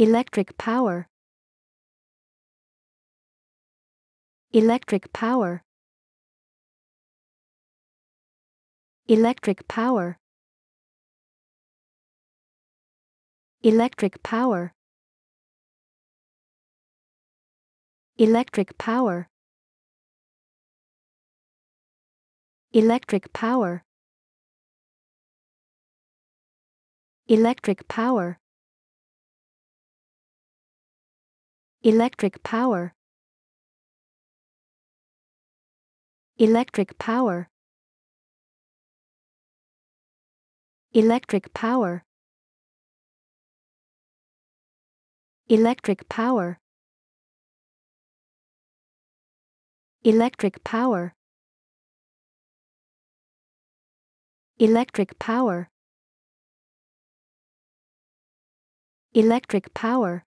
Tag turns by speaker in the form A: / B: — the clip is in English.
A: Electric power. Electric power. Electric power. Electric power. Electric power. Electric power. Electric power. Electric power. Electric power. Electric power. Electric power. Electric power. Electric power. Electric power.